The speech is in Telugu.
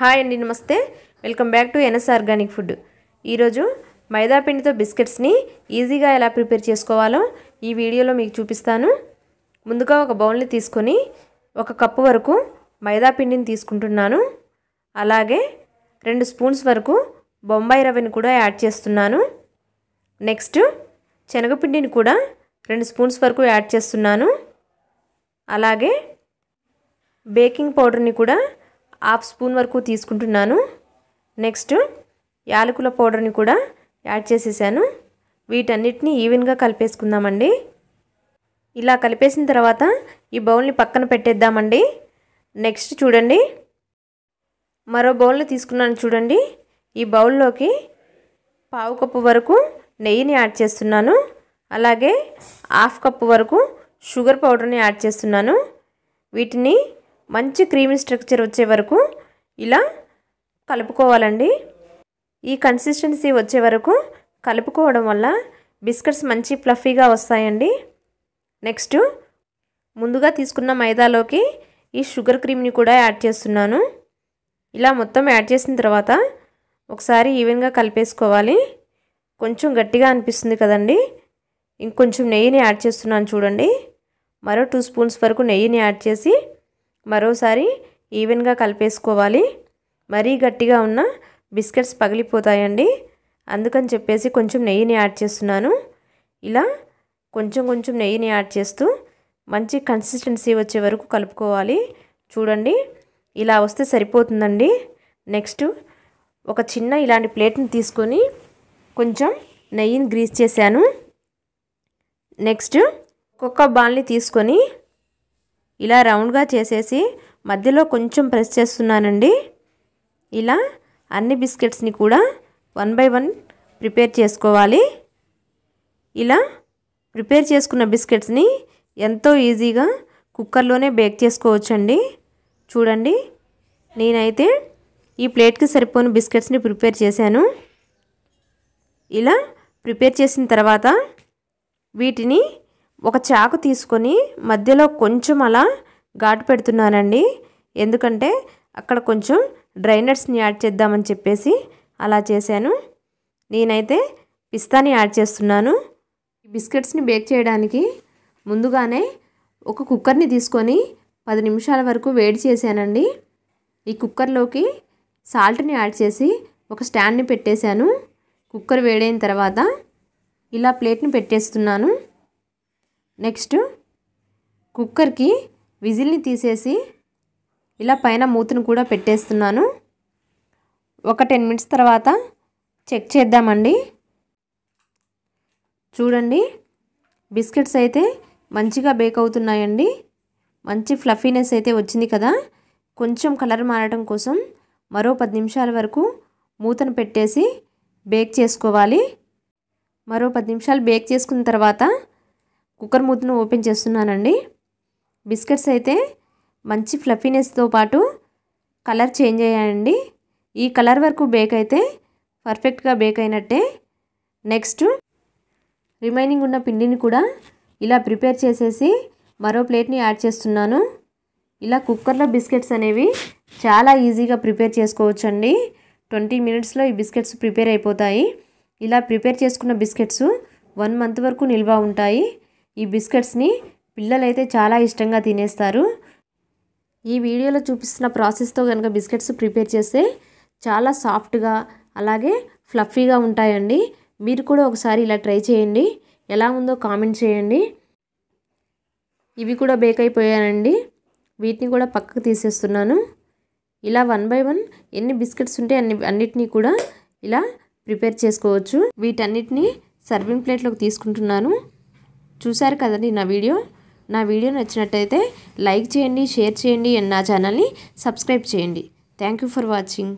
హాయ్ అండి నమస్తే welcome back to NS organic food ఈరోజు మైదాపిండితో బిస్కెట్స్ని ఈజీగా ఎలా ప్రిపేర్ చేసుకోవాలో ఈ వీడియోలో మీకు చూపిస్తాను ముందుగా ఒక బౌల్ని తీసుకొని ఒక కప్పు వరకు మైదాపిండిని తీసుకుంటున్నాను అలాగే రెండు స్పూన్స్ వరకు బొంబాయి రవ్వని కూడా యాడ్ చేస్తున్నాను నెక్స్ట్ శనగపిండిని కూడా రెండు స్పూన్స్ వరకు యాడ్ చేస్తున్నాను అలాగే బేకింగ్ పౌడర్ని కూడా హాఫ్ స్పూన్ వరకు తీసుకుంటున్నాను నెక్స్ట్ యాలకుల పౌడర్ని కూడా యాడ్ చేసేసాను వీటన్నిటిని ఈవెన్గా కలిపేసుకుందామండి ఇలా కలిపేసిన తర్వాత ఈ బౌల్ని పక్కన పెట్టేద్దామండి నెక్స్ట్ చూడండి మరో బౌల్ని తీసుకున్నాను చూడండి ఈ బౌల్లోకి పావు కప్పు వరకు నెయ్యిని యాడ్ చేస్తున్నాను అలాగే హాఫ్ కప్పు వరకు షుగర్ పౌడర్ని యాడ్ చేస్తున్నాను వీటిని మంచి క్రీమీ స్ట్రక్చర్ వచ్చే వరకు ఇలా కలుపుకోవాలండి ఈ కన్సిస్టెన్సీ వచ్చే వరకు కలుపుకోవడం వల్ల బిస్కెట్స్ మంచి ఫ్లఫీగా వస్తాయండి నెక్స్ట్ ముందుగా తీసుకున్న మైదాలోకి ఈ షుగర్ క్రీమ్ని కూడా యాడ్ చేస్తున్నాను ఇలా మొత్తం యాడ్ చేసిన తర్వాత ఒకసారి ఈవెన్గా కలిపేసుకోవాలి కొంచెం గట్టిగా అనిపిస్తుంది కదండి ఇంకొంచెం నెయ్యిని యాడ్ చేస్తున్నాను చూడండి మరో టూ స్పూన్స్ వరకు నెయ్యిని యాడ్ చేసి మరోసారి ఈవెన్గా కలిపేసుకోవాలి మరీ గట్టిగా ఉన్న బిస్కెట్స్ పగిలిపోతాయండి అందుకని చెప్పేసి కొంచెం నెయ్యిని యాడ్ చేస్తున్నాను ఇలా కొంచెం కొంచెం నెయ్యిని యాడ్ చేస్తూ మంచి కన్సిస్టెన్సీ వచ్చే వరకు కలుపుకోవాలి చూడండి ఇలా వస్తే సరిపోతుందండి నెక్స్ట్ ఒక చిన్న ఇలాంటి ప్లేట్ని తీసుకొని కొంచెం నెయ్యిని గ్రీస్ చేశాను నెక్స్ట్ ఒక్కొక్క బాల్ని తీసుకొని ఇలా రౌండ్గా చేసేసి మధ్యలో కొంచెం ప్రెస్ చేస్తున్నానండి ఇలా అన్ని బిస్కెట్స్ని కూడా వన్ బై వన్ ప్రిపేర్ చేసుకోవాలి ఇలా ప్రిపేర్ చేసుకున్న బిస్కెట్స్ని ఎంతో ఈజీగా కుక్కర్లోనే బేక్ చేసుకోవచ్చండి చూడండి నేనైతే ఈ ప్లేట్కి సరిపోని బిస్కెట్స్ని ప్రిపేర్ చేశాను ఇలా ప్రిపేర్ చేసిన తర్వాత వీటిని ఒక చాకు తీసుకొని మధ్యలో కొంచెం అలా ఘాటు పెడుతున్నానండి ఎందుకంటే అక్కడ కొంచెం డ్రైనట్స్ని యాడ్ చేద్దామని చెప్పేసి అలా చేశాను నేనైతే పిస్తాని యాడ్ చేస్తున్నాను బిస్కెట్స్ని బేక్ చేయడానికి ముందుగానే ఒక కుక్కర్ని తీసుకొని పది నిమిషాల వరకు వేడి చేశానండి ఈ కుక్కర్లోకి సాల్ట్ని యాడ్ చేసి ఒక స్టాండ్ని పెట్టేశాను కుక్కర్ వేడైన తర్వాత ఇలా ప్లేట్ని పెట్టేస్తున్నాను నెక్స్ట్ కుక్కర్కి విజిల్ని తీసేసి ఇలా పైన మూతను కూడా పెట్టేస్తున్నాను ఒక టెన్ మినిట్స్ తర్వాత చెక్ చేద్దామండి చూడండి బిస్కెట్స్ అయితే మంచిగా బేక్ అవుతున్నాయండి మంచి ఫ్లఫీనెస్ అయితే వచ్చింది కదా కొంచెం కలర్ మారడం కోసం మరో పది నిమిషాల వరకు మూతను పెట్టేసి బేక్ చేసుకోవాలి మరో పది నిమిషాలు బేక్ చేసుకున్న తర్వాత కుక్కర్ మూతను ఓపెన్ చేస్తున్నానండి బిస్కెట్స్ అయితే మంచి ఫ్లఫీనెస్తో పాటు కలర్ చేంజ్ అయ్యాయండి ఈ కలర్ వరకు బేక్ అయితే పర్ఫెక్ట్గా బేక్ అయినట్టే నెక్స్ట్ రిమైనింగ్ ఉన్న పిండిని కూడా ఇలా ప్రిపేర్ చేసేసి మరో ప్లేట్ని యాడ్ చేస్తున్నాను ఇలా కుక్కర్లో బిస్కెట్స్ అనేవి చాలా ఈజీగా ప్రిపేర్ చేసుకోవచ్చండి ట్వంటీ మినిట్స్లో ఈ బిస్కెట్స్ ప్రిపేర్ అయిపోతాయి ఇలా ప్రిపేర్ చేసుకున్న బిస్కెట్స్ వన్ మంత్ వరకు నిల్వ ఉంటాయి ఈ బిస్కెట్స్ని పిల్లలైతే చాలా ఇష్టంగా తినేస్తారు ఈ వీడియోలో చూపిస్తున్న ప్రాసెస్తో కనుక బిస్కెట్స్ ప్రిపేర్ చేస్తే చాలా సాఫ్ట్గా అలాగే ఫ్లఫీగా ఉంటాయండి మీరు కూడా ఒకసారి ఇలా ట్రై చేయండి ఎలా ఉందో కామెంట్ చేయండి ఇవి కూడా బేక్ అయిపోయానండి వీటిని కూడా పక్కకు తీసేస్తున్నాను ఇలా వన్ బై వన్ ఎన్ని బిస్కెట్స్ ఉంటే అన్ని అన్నిటినీ కూడా ఇలా ప్రిపేర్ చేసుకోవచ్చు వీటన్నిటినీ సర్వింగ్ ప్లేట్లోకి తీసుకుంటున్నాను చూసారు కదండి నా వీడియో నా వీడియో నచ్చినట్టయితే లైక్ చేయండి షేర్ చేయండి అండ్ నా ఛానల్ని సబ్స్క్రైబ్ చేయండి థ్యాంక్ యూ ఫర్ వాచింగ్